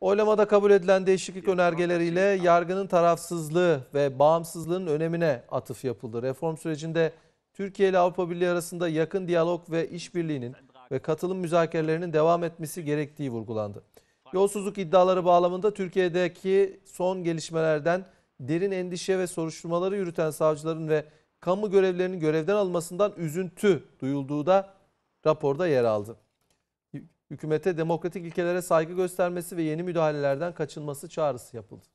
Oylamada kabul edilen değişiklik önergeleriyle şey yargının tarafsızlığı ve bağımsızlığının önemine atıf yapıldı. Reform sürecinde Türkiye ile Avrupa Birliği arasında yakın diyalog ve işbirliğinin ve katılım müzakerelerinin devam etmesi gerektiği vurgulandı. Yolsuzluk iddiaları bağlamında Türkiye'deki son gelişmelerden derin endişe ve soruşturmaları yürüten savcıların ve kamu görevlerinin görevden alınmasından üzüntü duyulduğu da raporda yer aldı hükümete demokratik ilkelere saygı göstermesi ve yeni müdahalelerden kaçınması çağrısı yapıldı.